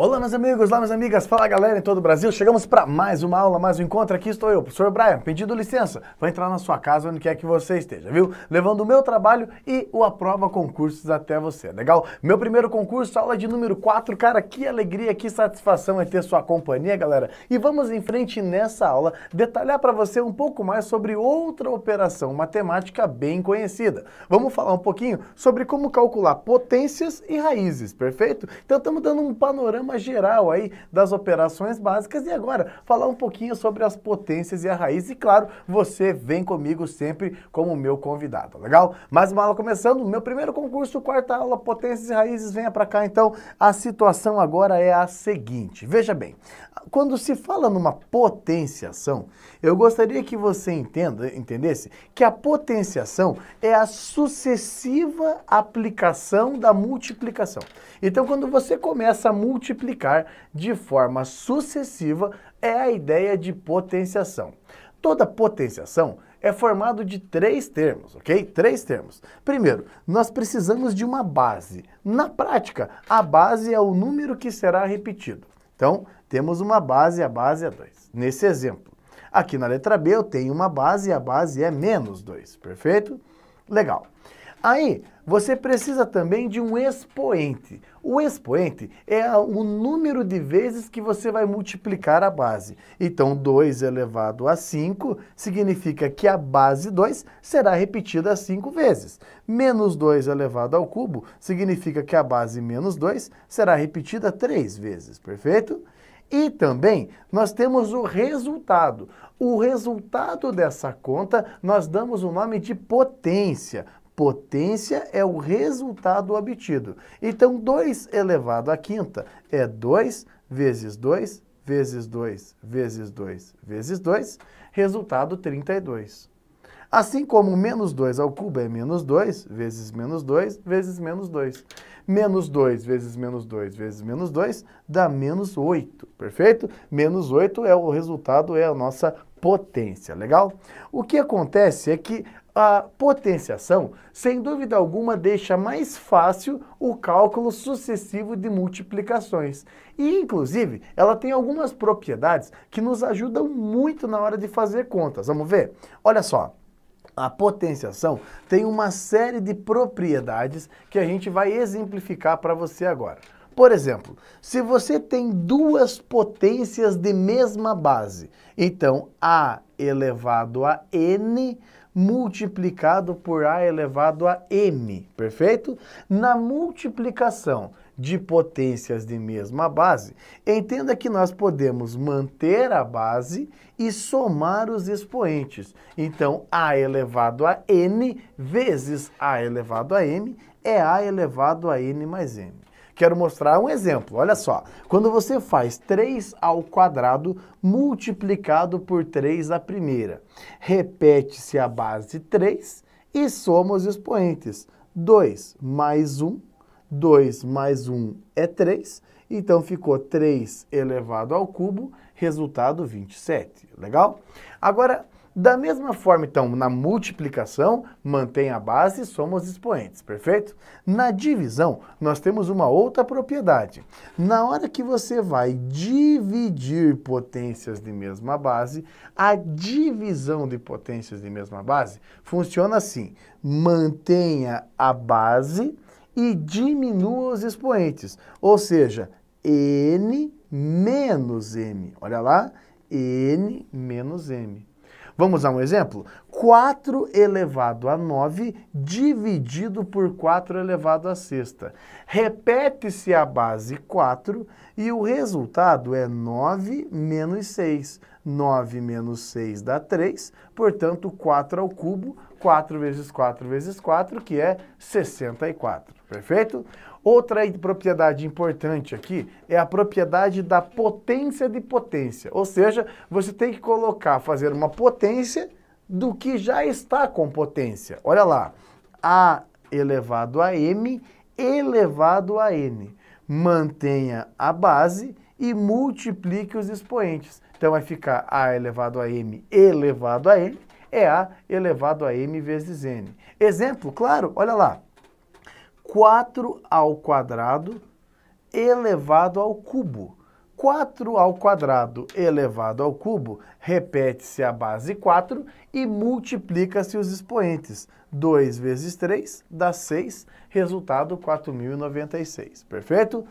Olá, meus amigos, olá, minhas amigas, fala galera em todo o Brasil. Chegamos para mais uma aula, mais um encontro. Aqui estou eu, professor Brian, pedindo licença. Vou entrar na sua casa onde quer que você esteja, viu? Levando o meu trabalho e o Aprova Concursos até você, legal? Meu primeiro concurso, aula de número 4. Cara, que alegria, que satisfação é ter sua companhia, galera. E vamos em frente nessa aula detalhar para você um pouco mais sobre outra operação matemática bem conhecida. Vamos falar um pouquinho sobre como calcular potências e raízes, perfeito? Então, estamos dando um panorama panorama geral aí das operações básicas e agora falar um pouquinho sobre as potências e a raiz. E claro, você vem comigo sempre como meu convidado, tá legal? Mais uma aula começando, meu primeiro concurso, quarta aula, potências e raízes, venha para cá então. A situação agora é a seguinte, veja bem, quando se fala numa potenciação, eu gostaria que você entenda, entendesse que a potenciação é a sucessiva aplicação da multiplicação. Então, quando você começa a multiplicar de forma sucessiva, é a ideia de potenciação. Toda potenciação é formado de três termos, ok? Três termos. Primeiro, nós precisamos de uma base. Na prática, a base é o número que será repetido. Então, temos uma base, a base é 2. Nesse exemplo. Aqui na letra B eu tenho uma base e a base é menos 2, perfeito? Legal. Aí, você precisa também de um expoente. O expoente é o número de vezes que você vai multiplicar a base. Então, 2 elevado a 5 significa que a base 2 será repetida 5 vezes. Menos 2 elevado ao cubo significa que a base menos 2 será repetida 3 vezes, perfeito? E também nós temos o resultado. O resultado dessa conta nós damos o nome de potência. Potência é o resultado obtido. Então, 2 elevado à quinta é 2 vezes 2 vezes 2 vezes 2 vezes 2, resultado 32. Assim como menos 2 ao cubo é menos 2, vezes menos 2, vezes menos 2. Menos 2 vezes menos 2 vezes menos 2 dá menos 8, perfeito? Menos 8 é o resultado, é a nossa potência, legal? O que acontece é que a potenciação, sem dúvida alguma, deixa mais fácil o cálculo sucessivo de multiplicações. E, inclusive, ela tem algumas propriedades que nos ajudam muito na hora de fazer contas. Vamos ver? Olha só. A potenciação tem uma série de propriedades que a gente vai exemplificar para você agora. Por exemplo, se você tem duas potências de mesma base, então A elevado a N multiplicado por A elevado a M, perfeito? Na multiplicação, de potências de mesma base, entenda que nós podemos manter a base e somar os expoentes. Então, a elevado a n vezes a elevado a m é a elevado a n mais m. Quero mostrar um exemplo, olha só. Quando você faz 3 ao quadrado multiplicado por 3 à primeira, repete-se a base 3 e soma os expoentes. 2 mais 1 2 mais 1 é 3, então ficou 3 elevado ao cubo, resultado 27. Legal? Agora, da mesma forma, então, na multiplicação, mantém a base e soma os expoentes, perfeito? Na divisão, nós temos uma outra propriedade. Na hora que você vai dividir potências de mesma base, a divisão de potências de mesma base funciona assim. Mantenha a base e diminua os expoentes, ou seja, n menos m. Olha lá, n menos m. Vamos a um exemplo? 4 elevado a 9 dividido por 4 elevado a sexta. Repete-se a base 4 e o resultado é 9 menos 6. 9 menos 6 dá 3, portanto 4 ao cubo, 4 vezes 4 vezes 4, que é 64. Perfeito? Outra propriedade importante aqui é a propriedade da potência de potência. Ou seja, você tem que colocar, fazer uma potência do que já está com potência. Olha lá, A elevado a M elevado a N. Mantenha a base e multiplique os expoentes. Então vai ficar A elevado a M elevado a N, é A elevado a M vezes N. Exemplo, claro, olha lá. 4 ao quadrado elevado ao cubo. 4 ao quadrado elevado ao cubo, repete-se a base 4 e multiplica-se os expoentes. 2 vezes 3 dá 6, resultado 4096, perfeito?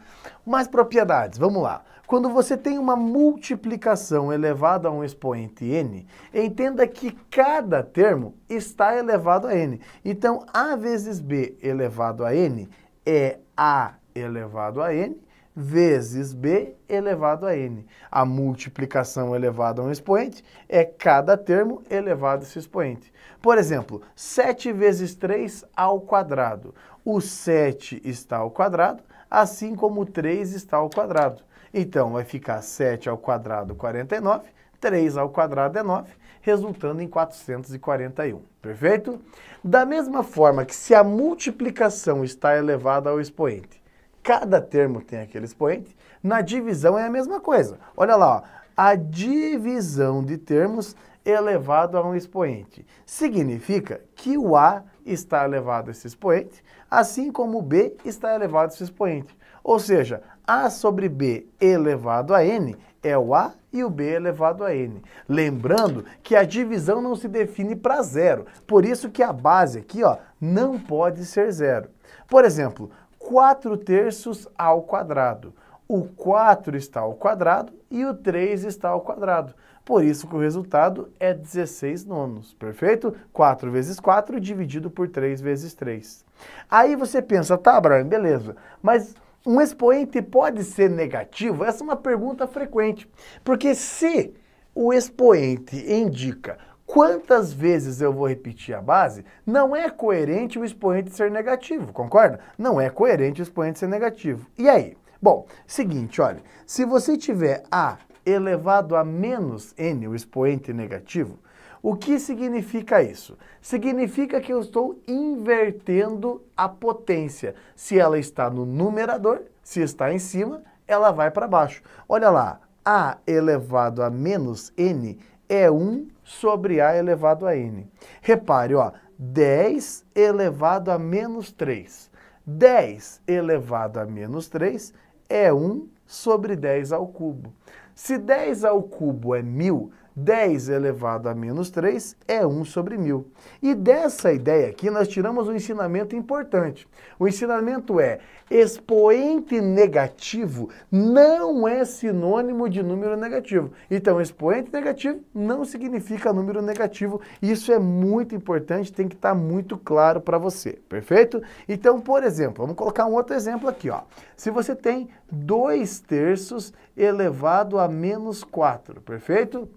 Mais propriedades, vamos lá. Quando você tem uma multiplicação elevada a um expoente n, entenda que cada termo está elevado a n. Então, a vezes b elevado a n é a elevado a n vezes b elevado a n. A multiplicação elevada a um expoente é cada termo elevado a esse expoente. Por exemplo, 7 vezes 3 ao quadrado. O 7 está ao quadrado, assim como o 3 está ao quadrado. Então, vai ficar 7 ao quadrado, 49, 3 ao quadrado é 9, resultando em 441, perfeito? Da mesma forma que se a multiplicação está elevada ao expoente Cada termo tem aquele expoente. Na divisão é a mesma coisa. Olha lá, ó. a divisão de termos é elevado a um expoente. Significa que o A está elevado a esse expoente, assim como o B está elevado a esse expoente. Ou seja, A sobre B elevado a N é o A e o B elevado a N. Lembrando que a divisão não se define para zero, por isso que a base aqui ó, não pode ser zero. Por exemplo, 4 terços ao quadrado. O 4 está ao quadrado e o 3 está ao quadrado. Por isso que o resultado é 16 nonos, perfeito? 4 vezes 4 dividido por 3 vezes 3. Aí você pensa, tá, Brian, beleza, mas um expoente pode ser negativo? Essa é uma pergunta frequente, porque se o expoente indica quantas vezes eu vou repetir a base, não é coerente o expoente ser negativo, concorda? Não é coerente o expoente ser negativo. E aí? Bom, seguinte, olha, se você tiver a elevado a menos n, o expoente negativo, o que significa isso? Significa que eu estou invertendo a potência. Se ela está no numerador, se está em cima, ela vai para baixo. Olha lá, a elevado a menos n é 1 sobre A elevado a N. Repare, ó, 10 elevado a menos 3. 10 elevado a menos 3 é 1 sobre 10 ao cubo. Se 10 ao cubo é 1.000, 10 elevado a menos 3 é 1 sobre 1.000. E dessa ideia aqui nós tiramos um ensinamento importante. O ensinamento é expoente negativo não é sinônimo de número negativo. Então, expoente negativo não significa número negativo. Isso é muito importante, tem que estar tá muito claro para você, perfeito? Então, por exemplo, vamos colocar um outro exemplo aqui. Ó. Se você tem 2 terços elevado a menos 4, perfeito?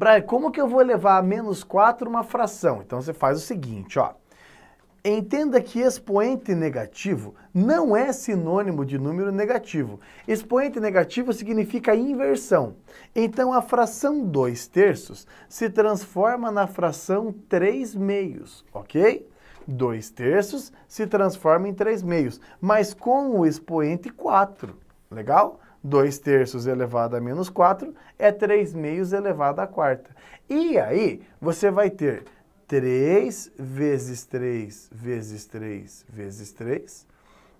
Brian, como que eu vou elevar a menos 4 uma fração? Então você faz o seguinte, ó. Entenda que expoente negativo não é sinônimo de número negativo. Expoente negativo significa inversão. Então a fração 2 terços se transforma na fração 3 meios, ok? 2 terços se transforma em 3 meios, mas com o expoente 4, legal? 2 terços elevado a menos 4 é 3 meios elevado à quarta. E aí, você vai ter 3 vezes 3 vezes 3 vezes 3,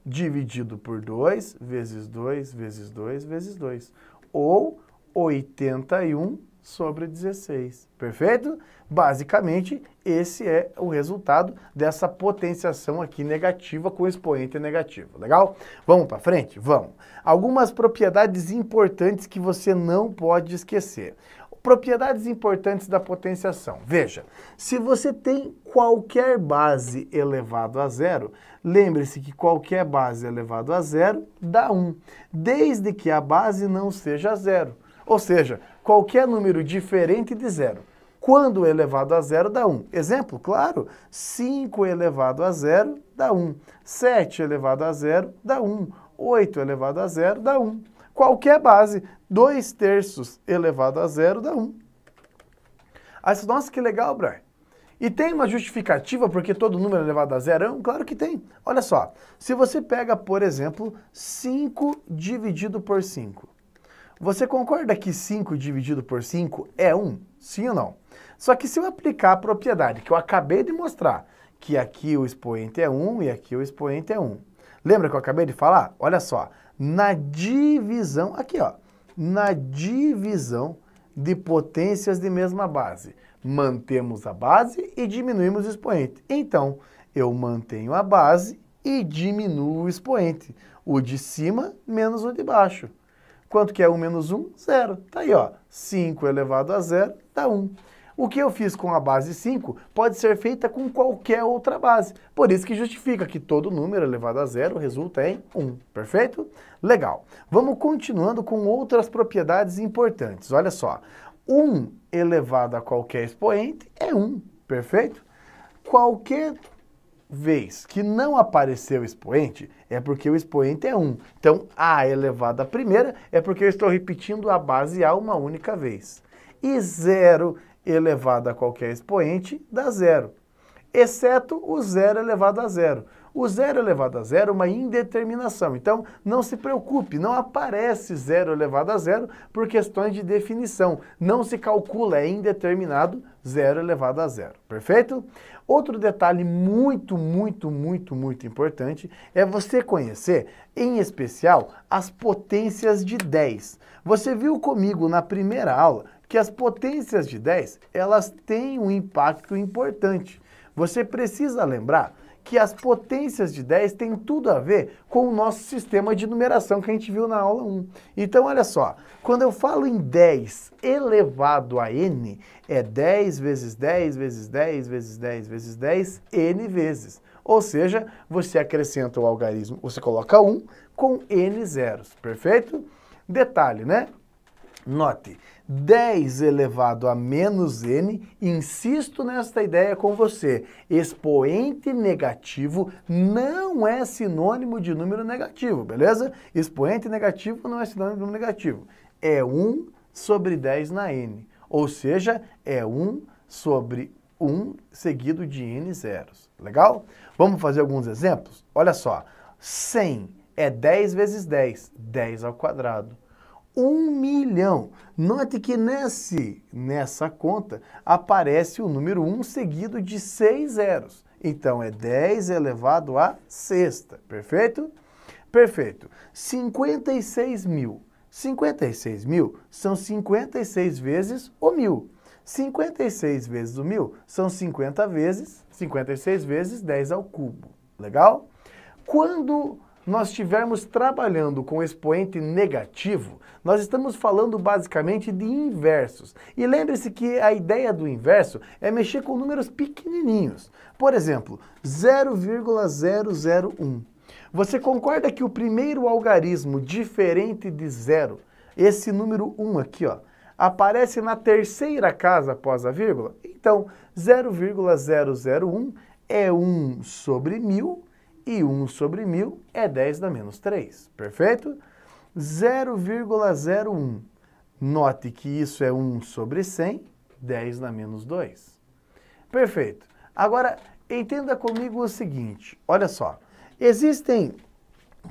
dividido por 2 vezes 2 vezes 2 vezes 2, ou 81 sobre 16, perfeito? Basicamente, esse é o resultado dessa potenciação aqui negativa com expoente negativo, legal? Vamos para frente? Vamos. Algumas propriedades importantes que você não pode esquecer. Propriedades importantes da potenciação. Veja, se você tem qualquer base elevado a zero, lembre-se que qualquer base elevado a zero dá 1, desde que a base não seja zero. Ou seja, qualquer número diferente de zero. Quando elevado a zero dá 1. Exemplo, claro, 5 elevado a zero dá 1. 7 elevado a zero dá 1. 8 elevado a zero dá 1. Qualquer base, 2 terços elevado a zero dá 1. Aí você, nossa, que legal, Brar. E tem uma justificativa porque todo número elevado a zero é um? Claro que tem. Olha só, se você pega, por exemplo, 5 dividido por 5, você concorda que 5 dividido por 5 é 1? Sim ou não? Só que se eu aplicar a propriedade que eu acabei de mostrar, que aqui o expoente é 1 e aqui o expoente é 1. Lembra que eu acabei de falar? Olha só, na divisão, aqui ó, na divisão de potências de mesma base, mantemos a base e diminuímos o expoente. Então, eu mantenho a base e diminuo o expoente, o de cima menos o de baixo. Quanto que é 1 menos 1? Zero. Está aí, ó. 5 elevado a zero dá 1. O que eu fiz com a base 5 pode ser feita com qualquer outra base. Por isso que justifica que todo número elevado a zero resulta em 1, perfeito? Legal. Vamos continuando com outras propriedades importantes. Olha só. 1 elevado a qualquer expoente é 1, perfeito? Qualquer vez que não apareceu o expoente, é porque o expoente é 1. Então, A é elevado à primeira é porque eu estou repetindo a base A uma única vez. E zero elevado a qualquer expoente dá zero, exceto o zero elevado a zero. O zero elevado a zero é uma indeterminação, então não se preocupe, não aparece zero elevado a zero por questões de definição. Não se calcula, é indeterminado zero elevado a zero, perfeito? Outro detalhe muito, muito, muito, muito importante é você conhecer, em especial, as potências de 10. Você viu comigo na primeira aula que as potências de 10, elas têm um impacto importante. Você precisa lembrar que as potências de 10 têm tudo a ver com o nosso sistema de numeração que a gente viu na aula 1. Então, olha só, quando eu falo em 10 elevado a n, é 10 vezes 10 vezes 10 vezes 10 vezes 10, n vezes. Ou seja, você acrescenta o algarismo, você coloca 1 com n zeros, perfeito? Detalhe, né? Note, 10 elevado a menos n, insisto nesta ideia com você, expoente negativo não é sinônimo de número negativo, beleza? Expoente negativo não é sinônimo de número negativo, é 1 sobre 10 na n, ou seja, é 1 sobre 1 seguido de n zeros, legal? Vamos fazer alguns exemplos? Olha só, 100 é 10 vezes 10, 10 ao quadrado. 1 milhão. Note que nesse, nessa conta aparece o número 1 seguido de 6 zeros. Então é 10 elevado a sexta, perfeito? Perfeito. 56 mil. 56 mil são 56 vezes o mil. 56 vezes o mil são 50 vezes, 56 vezes 10 ao cubo. Legal? Quando nós estivermos trabalhando com expoente negativo, nós estamos falando basicamente de inversos. E lembre-se que a ideia do inverso é mexer com números pequenininhos. Por exemplo, 0,001. Você concorda que o primeiro algarismo diferente de zero, esse número 1 aqui, ó, aparece na terceira casa após a vírgula? Então, 0,001 é 1 sobre 1000 e 1 sobre 1.000 é 10 da menos 3, perfeito? 0,01. Note que isso é 1 sobre 100, 10 na menos 2. Perfeito. Agora, entenda comigo o seguinte, olha só. Existem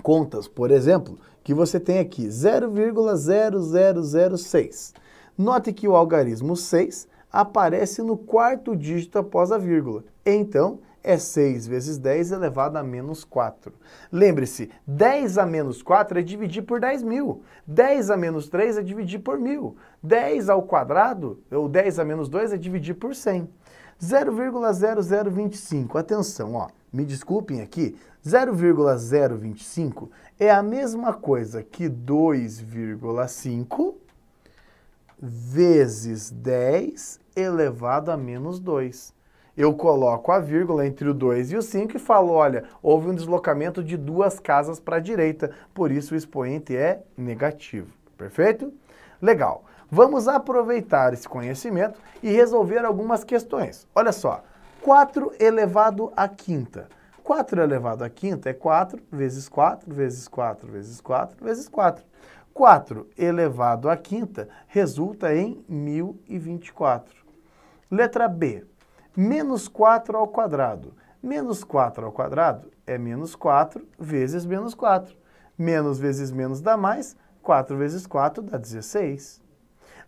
contas, por exemplo, que você tem aqui 0,0006. Note que o algarismo 6 aparece no quarto dígito após a vírgula. Então, é 6 vezes 10 é elevado a menos 4. Lembre-se, 10 a menos 4 é dividir por 10 mil. 10 a menos 3 é dividir por mil. 10 ao quadrado, ou 10 a menos 2, é dividir por 100. 0,0025, atenção, ó, me desculpem aqui, 0,025 é a mesma coisa que 2,5 vezes 10 elevado a menos 2 eu coloco a vírgula entre o 2 e o 5 e falo, olha, houve um deslocamento de duas casas para a direita, por isso o expoente é negativo. Perfeito? Legal. Vamos aproveitar esse conhecimento e resolver algumas questões. Olha só, 4 elevado à quinta. 4 elevado à quinta é 4 vezes 4 vezes 4 vezes 4 vezes 4. 4 elevado à quinta resulta em 1024. Letra B menos 4 ao quadrado. Menos 4 ao quadrado é menos 4 vezes menos 4. Menos vezes menos dá mais, 4 vezes 4 dá 16.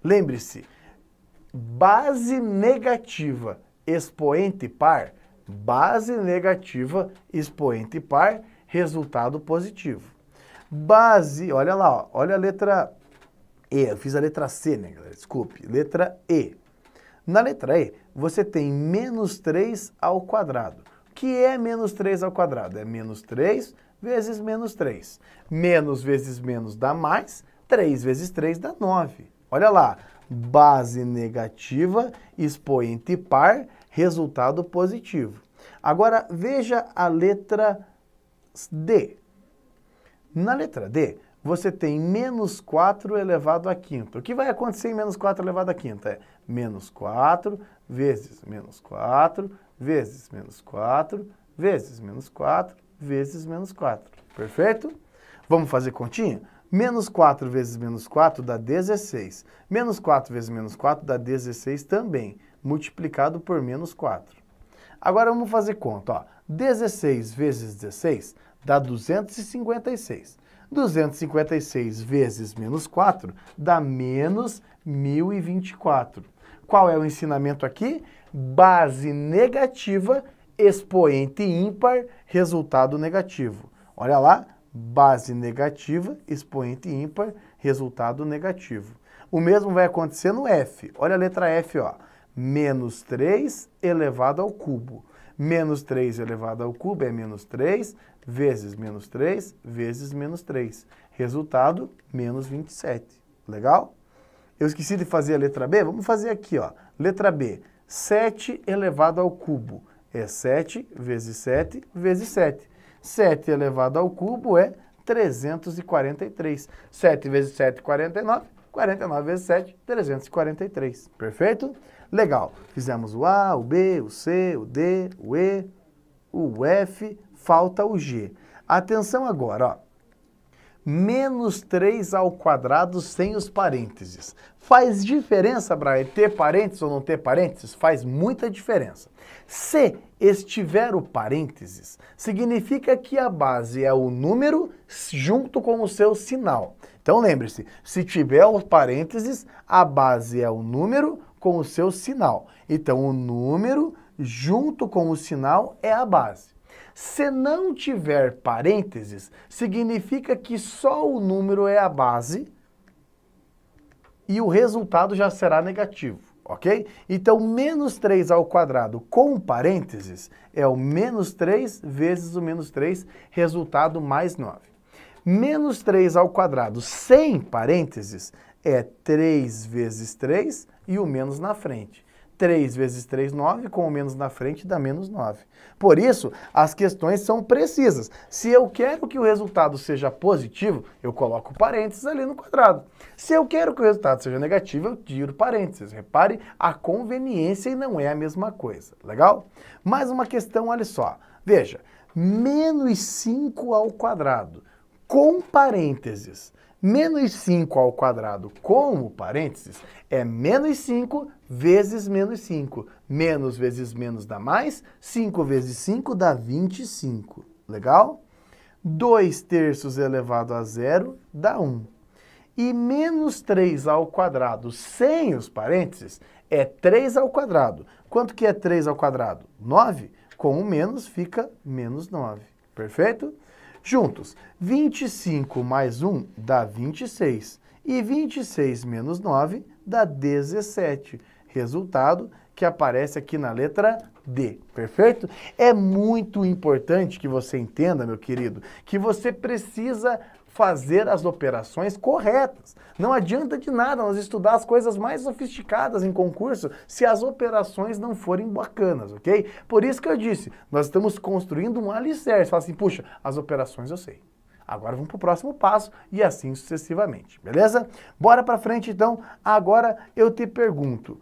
Lembre-se, base negativa, expoente par, base negativa, expoente par, resultado positivo. Base, olha lá, olha a letra E, eu fiz a letra C, né, galera? Desculpe, letra E. Na letra E, você tem menos 3 ao quadrado. O que é menos 3 ao quadrado? É menos 3 vezes menos 3. Menos vezes menos dá mais, 3 vezes 3 dá 9. Olha lá, base negativa, expoente par, resultado positivo. Agora veja a letra D. Na letra D, você tem menos 4 elevado a quinta. O que vai acontecer em menos 4 elevado a quinta? É menos 4 vezes menos 4 vezes menos 4 vezes menos 4 vezes menos 4. Perfeito? Vamos fazer continha? Menos 4 vezes menos 4 dá 16. Menos 4 vezes menos 4 dá 16 também, multiplicado por menos 4. Agora vamos fazer conta. Ó. 16 vezes 16 dá 256. 256 vezes menos 4 dá menos 1024. Qual é o ensinamento aqui? Base negativa, expoente ímpar, resultado negativo. Olha lá, base negativa, expoente ímpar, resultado negativo. O mesmo vai acontecer no F. Olha a letra F, ó. Menos 3 elevado ao cubo. Menos 3 elevado ao cubo é menos 3 vezes menos 3, vezes menos 3. Resultado, menos 27. Legal? Eu esqueci de fazer a letra B, vamos fazer aqui, ó. Letra B, 7 elevado ao cubo é 7 vezes 7 vezes 7. 7 elevado ao cubo é 343. 7 vezes 7, 49. 49 vezes 7, 343. Perfeito? Legal. Fizemos o A, o B, o C, o D, o E, o F, falta o g. Atenção agora, ó. Menos 3 ao quadrado sem os parênteses. Faz diferença, Brian, ter parênteses ou não ter parênteses? Faz muita diferença. Se estiver o parênteses, significa que a base é o número junto com o seu sinal. Então lembre-se, se tiver o parênteses, a base é o número com o seu sinal. Então o número junto com o sinal é a base. Se não tiver parênteses, significa que só o número é a base e o resultado já será negativo, ok? Então, menos 3 ao quadrado com parênteses é o menos 3 vezes o menos 3, resultado mais 9. Menos 3 ao quadrado sem parênteses é 3 vezes 3 e o menos na frente. 3 vezes 3, 9, com o menos na frente dá menos 9. Por isso, as questões são precisas. Se eu quero que o resultado seja positivo, eu coloco parênteses ali no quadrado. Se eu quero que o resultado seja negativo, eu tiro parênteses. Repare, a conveniência não é a mesma coisa, legal? Mais uma questão, olha só. Veja, menos 5 ao quadrado com parênteses. Menos 5 ao quadrado com parênteses é menos 5 vezes menos 5. Menos vezes menos dá mais. 5 vezes 5 dá 25. Legal? 2 terços elevado a zero dá 1. E menos 3 ao quadrado sem os parênteses é 3 ao quadrado. Quanto que é 3 ao quadrado? 9. Com o menos fica menos 9. Perfeito? Juntos, 25 mais 1 dá 26 e 26 menos 9 dá 17. Resultado que aparece aqui na letra D, perfeito? É muito importante que você entenda, meu querido, que você precisa fazer as operações corretas. Não adianta de nada nós estudar as coisas mais sofisticadas em concurso se as operações não forem bacanas, ok? Por isso que eu disse, nós estamos construindo um alicerce. Fala assim, puxa, as operações eu sei. Agora vamos para o próximo passo e assim sucessivamente, beleza? Bora para frente então. Agora eu te pergunto,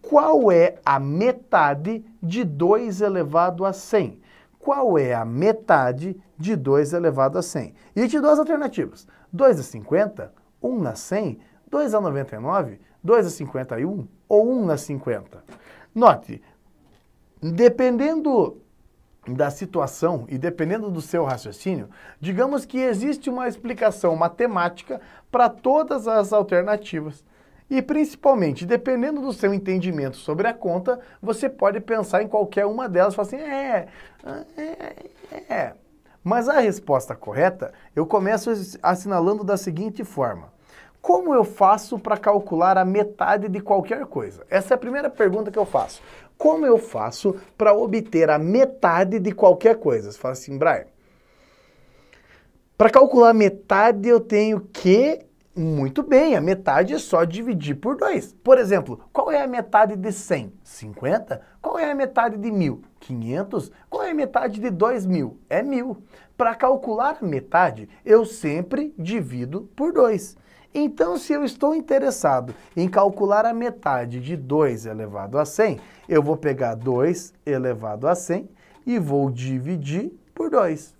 qual é a metade de 2 elevado a 100? qual é a metade de 2 elevado a 100. E de duas alternativas. 2 a 50, 1 na 100, 2 a 99, 2 a 51 ou 1 na 50. Note, dependendo da situação e dependendo do seu raciocínio, digamos que existe uma explicação matemática para todas as alternativas. E principalmente, dependendo do seu entendimento sobre a conta, você pode pensar em qualquer uma delas e falar assim: é, é, é, é. Mas a resposta correta, eu começo assinalando da seguinte forma. Como eu faço para calcular a metade de qualquer coisa? Essa é a primeira pergunta que eu faço. Como eu faço para obter a metade de qualquer coisa? Você fala assim, Brian, para calcular a metade eu tenho que... Muito bem, a metade é só dividir por 2. Por exemplo, qual é a metade de 100? 50. Qual é a metade de 1000? 500. Qual é a metade de 2000? É 1000. Para calcular a metade, eu sempre divido por 2. Então, se eu estou interessado em calcular a metade de 2 elevado a 100, eu vou pegar 2 elevado a 100 e vou dividir por 2.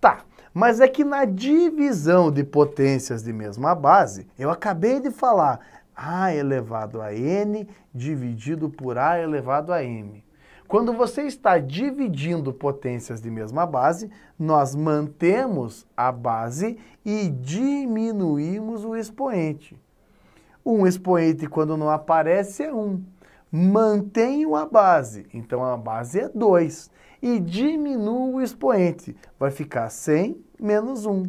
Tá, mas é que na divisão de potências de mesma base, eu acabei de falar, a elevado a N dividido por A elevado a M. Quando você está dividindo potências de mesma base, nós mantemos a base e diminuímos o expoente. Um expoente, quando não aparece, é 1. Um. Mantenho a base, então a base é 2. E diminuo o expoente, vai ficar 100 menos 1.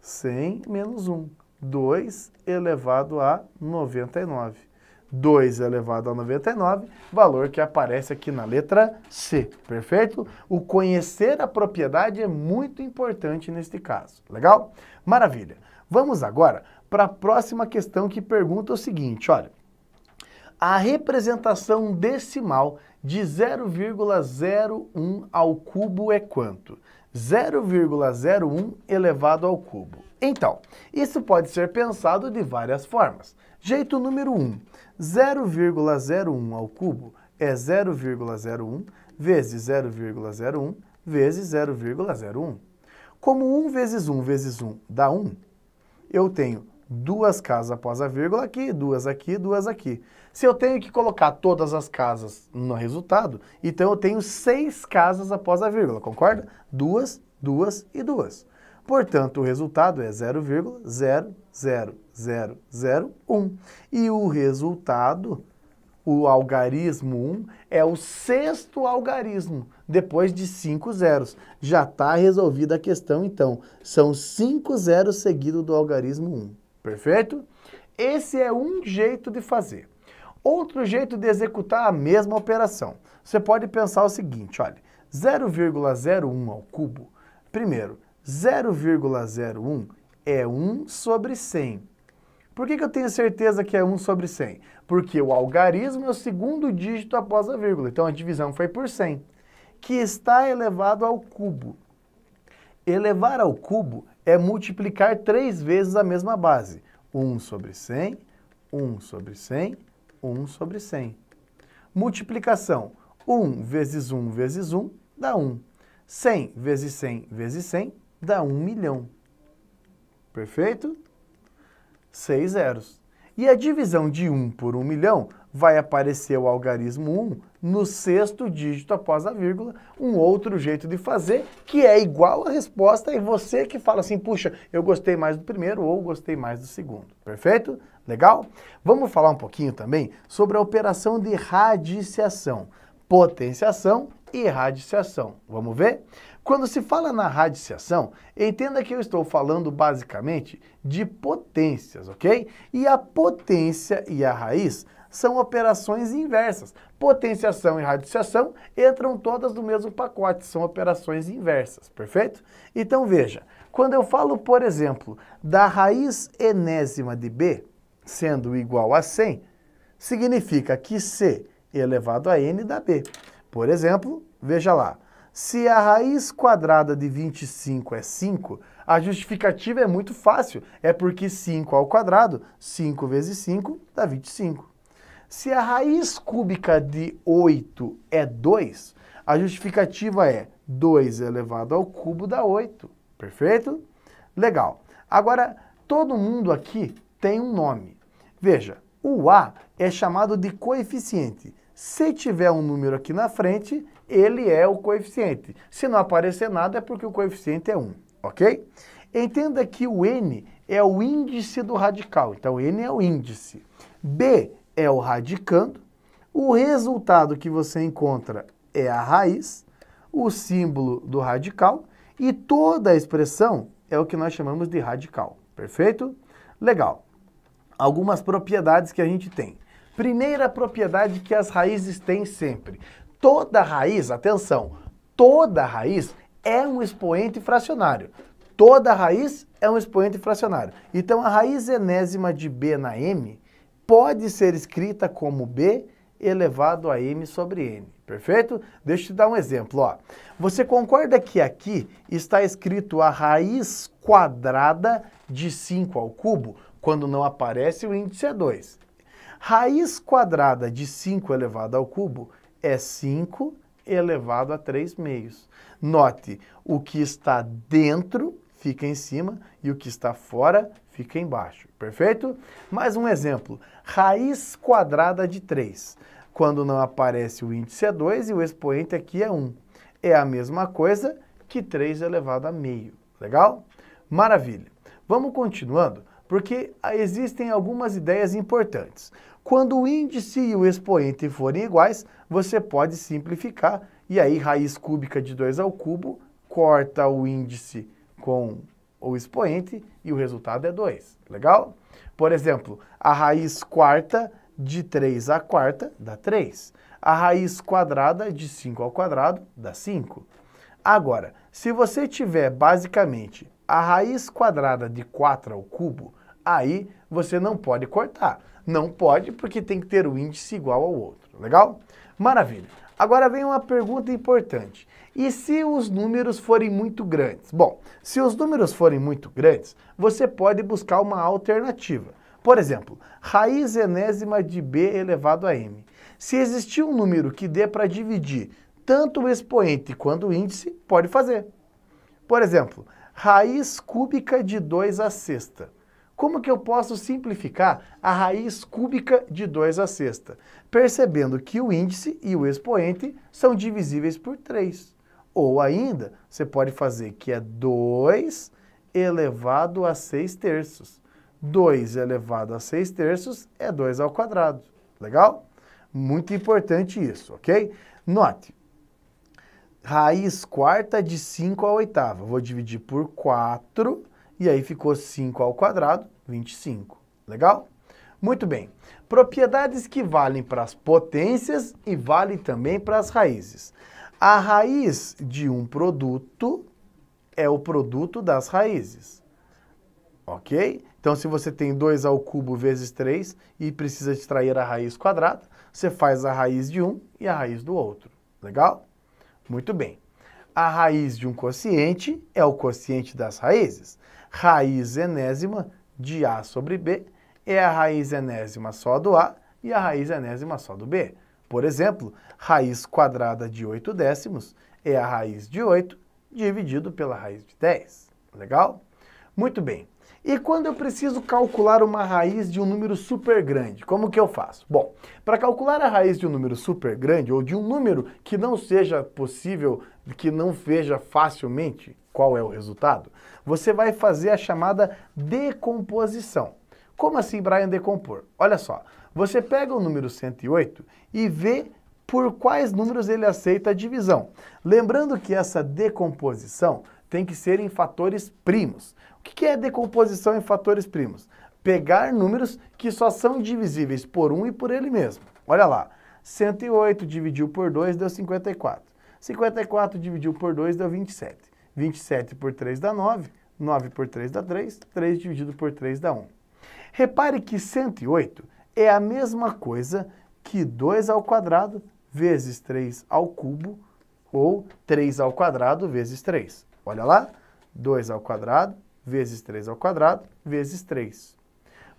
100 menos 1. 2 elevado a 99. 2 elevado a 99, valor que aparece aqui na letra C, perfeito? O conhecer a propriedade é muito importante neste caso, legal? Maravilha! Vamos agora para a próxima questão que pergunta o seguinte, olha. A representação decimal de 0,01 ao cubo é quanto? 0,01 elevado ao cubo. Então, isso pode ser pensado de várias formas. Jeito número 1. Um, 0,01 ao cubo é 0,01 vezes 0,01 vezes 0,01. Como 1 vezes 1 vezes 1 dá 1, eu tenho duas casas após a vírgula aqui, duas aqui, duas aqui. Se eu tenho que colocar todas as casas no resultado, então eu tenho seis casas após a vírgula, concorda? Duas, duas e duas. Portanto, o resultado é 0,00001. E o resultado, o algarismo 1, é o sexto algarismo, depois de cinco zeros. Já está resolvida a questão, então. São cinco zeros seguidos do algarismo 1. Perfeito? Esse é um jeito de fazer. Outro jeito de executar a mesma operação. Você pode pensar o seguinte, olha, 0,01 ao cubo, primeiro, 0,01 é 1 sobre 100. Por que, que eu tenho certeza que é 1 sobre 100? Porque o algarismo é o segundo dígito após a vírgula, então a divisão foi por 100, que está elevado ao cubo. Elevar ao cubo é multiplicar três vezes a mesma base. 1 sobre 100, 1 sobre 100, 1 sobre 100. Multiplicação. 1 vezes 1 vezes 1 dá 1. 100 vezes 100 vezes 100 dá um milhão. Perfeito? Seis zeros. E a divisão de 1 um por 1 um milhão vai aparecer o algarismo 1 um no sexto dígito após a vírgula, um outro jeito de fazer que é igual à resposta e você que fala assim, puxa, eu gostei mais do primeiro ou gostei mais do segundo. Perfeito? Legal? Vamos falar um pouquinho também sobre a operação de radiciação, potenciação e radiciação. Vamos ver? Quando se fala na radiciação, entenda que eu estou falando basicamente de potências, ok? E a potência e a raiz são operações inversas. Potenciação e radiciação entram todas no mesmo pacote, são operações inversas, perfeito? Então veja, quando eu falo, por exemplo, da raiz enésima de b sendo igual a 100, significa que c elevado a n dá b. Por exemplo, veja lá, se a raiz quadrada de 25 é 5, a justificativa é muito fácil. É porque 5 ao quadrado, 5 vezes 5 dá 25. Se a raiz cúbica de 8 é 2, a justificativa é 2 elevado ao cubo dá 8. Perfeito? Legal. Agora, todo mundo aqui tem um nome. Veja, o A é chamado de coeficiente. Se tiver um número aqui na frente, ele é o coeficiente. Se não aparecer nada, é porque o coeficiente é 1, ok? Entenda que o n é o índice do radical, então n é o índice. b é o radicando, o resultado que você encontra é a raiz, o símbolo do radical, e toda a expressão é o que nós chamamos de radical, perfeito? Legal. Algumas propriedades que a gente tem. Primeira propriedade que as raízes têm sempre toda raiz, atenção, toda raiz é um expoente fracionário. Toda raiz é um expoente fracionário. Então a raiz enésima de b na m pode ser escrita como b elevado a m sobre n, perfeito? Deixa eu te dar um exemplo, ó. Você concorda que aqui está escrito a raiz quadrada de 5 ao cubo, quando não aparece o índice 2. É raiz quadrada de 5 elevado ao cubo é 5 elevado a 3 meios. Note, o que está dentro fica em cima e o que está fora fica embaixo, perfeito? Mais um exemplo, raiz quadrada de 3. Quando não aparece o índice é 2 e o expoente aqui é 1. Um. É a mesma coisa que 3 elevado a meio, legal? Maravilha. Vamos continuando. Porque ah, existem algumas ideias importantes. Quando o índice e o expoente forem iguais, você pode simplificar, e aí raiz cúbica de 2 ao cubo, corta o índice com o expoente e o resultado é 2, legal? Por exemplo, a raiz quarta de 3 à quarta dá 3. A raiz quadrada de 5 ao quadrado dá 5. Agora, se você tiver basicamente a raiz quadrada de 4 ao cubo, aí você não pode cortar. Não pode porque tem que ter o um índice igual ao outro, legal? Maravilha. Agora vem uma pergunta importante. E se os números forem muito grandes? Bom, se os números forem muito grandes, você pode buscar uma alternativa. Por exemplo, raiz enésima de b elevado a m. Se existir um número que dê para dividir tanto o expoente quanto o índice, pode fazer. Por exemplo, raiz cúbica de 2 à sexta como que eu posso simplificar a raiz cúbica de 2 à sexta? Percebendo que o índice e o expoente são divisíveis por 3. Ou ainda, você pode fazer que é 2 elevado a 6 terços. 2 elevado a 6 terços é 2 ao quadrado. Legal? Muito importante isso, ok? Note, raiz quarta de 5 à oitava. Vou dividir por 4 e aí ficou 5 ao quadrado, 25. Legal? Muito bem. Propriedades que valem para as potências e valem também para as raízes. A raiz de um produto é o produto das raízes. Ok? Então, se você tem 2 ao cubo vezes 3 e precisa extrair a raiz quadrada, você faz a raiz de um e a raiz do outro. Legal? Muito bem. A raiz de um quociente é o quociente das raízes raiz enésima de A sobre B é a raiz enésima só do A e a raiz enésima só do B. Por exemplo, raiz quadrada de 8 décimos é a raiz de 8 dividido pela raiz de 10. Legal? Muito bem. E quando eu preciso calcular uma raiz de um número super grande, como que eu faço? Bom, para calcular a raiz de um número super grande ou de um número que não seja possível, que não veja facilmente qual é o resultado? Você vai fazer a chamada decomposição. Como assim, Brian, decompor? Olha só, você pega o número 108 e vê por quais números ele aceita a divisão. Lembrando que essa decomposição tem que ser em fatores primos. O que é decomposição em fatores primos? Pegar números que só são divisíveis por um e por ele mesmo. Olha lá, 108 dividiu por 2 deu 54. 54 dividiu por 2 deu 27. 27 por 3 dá 9, 9 por 3 dá 3, 3 dividido por 3 dá 1. Repare que 108 é a mesma coisa que 2 ao quadrado vezes 3 ao cubo, ou 3 ao quadrado vezes 3. Olha lá, 2 ao quadrado vezes 3 ao quadrado vezes 3.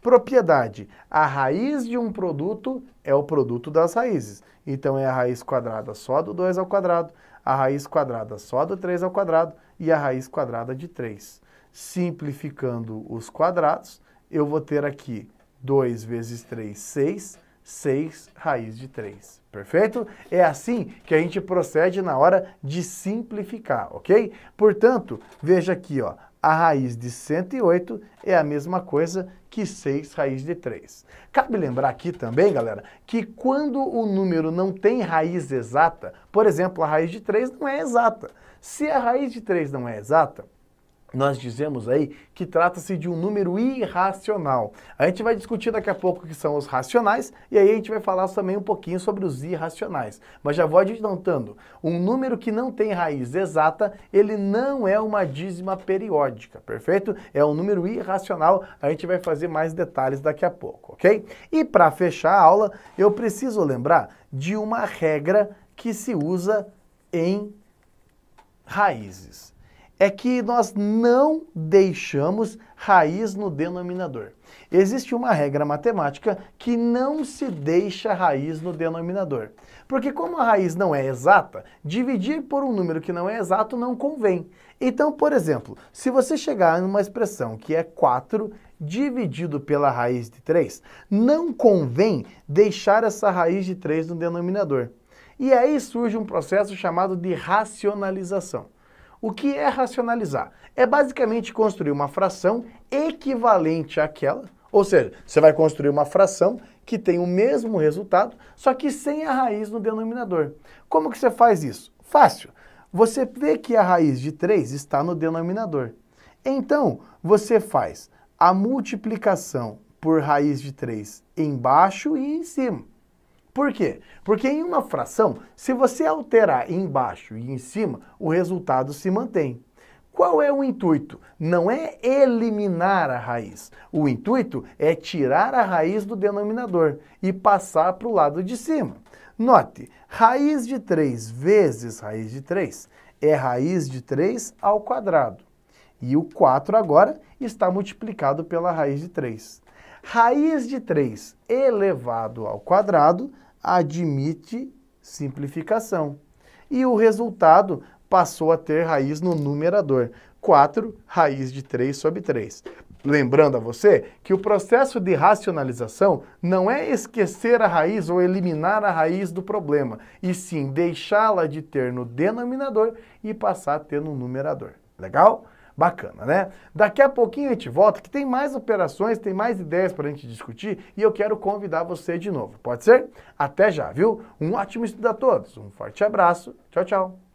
Propriedade, a raiz de um produto é o produto das raízes. Então é a raiz quadrada só do 2 ao quadrado, a raiz quadrada só do 3 ao quadrado e a raiz quadrada de 3. Simplificando os quadrados, eu vou ter aqui 2 vezes 3, 6, 6 raiz de 3, perfeito? É assim que a gente procede na hora de simplificar, ok? Portanto, veja aqui, ó, a raiz de 108 é a mesma coisa que 6 raiz de 3. Cabe lembrar aqui também, galera, que quando o número não tem raiz exata, por exemplo, a raiz de 3 não é exata. Se a raiz de 3 não é exata, nós dizemos aí que trata-se de um número irracional. A gente vai discutir daqui a pouco o que são os racionais e aí a gente vai falar também um pouquinho sobre os irracionais. Mas já vou adiantando, um número que não tem raiz exata, ele não é uma dízima periódica, perfeito? É um número irracional, a gente vai fazer mais detalhes daqui a pouco, ok? E para fechar a aula, eu preciso lembrar de uma regra que se usa em raízes é que nós não deixamos raiz no denominador. Existe uma regra matemática que não se deixa raiz no denominador. Porque como a raiz não é exata, dividir por um número que não é exato não convém. Então, por exemplo, se você chegar em uma expressão que é 4 dividido pela raiz de 3, não convém deixar essa raiz de 3 no denominador. E aí surge um processo chamado de racionalização. O que é racionalizar? É basicamente construir uma fração equivalente àquela, ou seja, você vai construir uma fração que tem o mesmo resultado, só que sem a raiz no denominador. Como que você faz isso? Fácil. Você vê que a raiz de 3 está no denominador. Então, você faz a multiplicação por raiz de 3 embaixo e em cima. Por quê? Porque em uma fração, se você alterar embaixo e em cima, o resultado se mantém. Qual é o intuito? Não é eliminar a raiz. O intuito é tirar a raiz do denominador e passar para o lado de cima. Note, raiz de 3 vezes raiz de 3 é raiz de 3 ao quadrado. E o 4 agora está multiplicado pela raiz de 3. Raiz de 3 elevado ao quadrado admite simplificação. E o resultado passou a ter raiz no numerador. 4 raiz de 3 sobre 3. Lembrando a você que o processo de racionalização não é esquecer a raiz ou eliminar a raiz do problema, e sim deixá-la de ter no denominador e passar a ter no numerador. Legal? Bacana, né? Daqui a pouquinho a gente volta, que tem mais operações, tem mais ideias para a gente discutir e eu quero convidar você de novo. Pode ser? Até já, viu? Um ótimo estudo a todos, um forte abraço, tchau, tchau.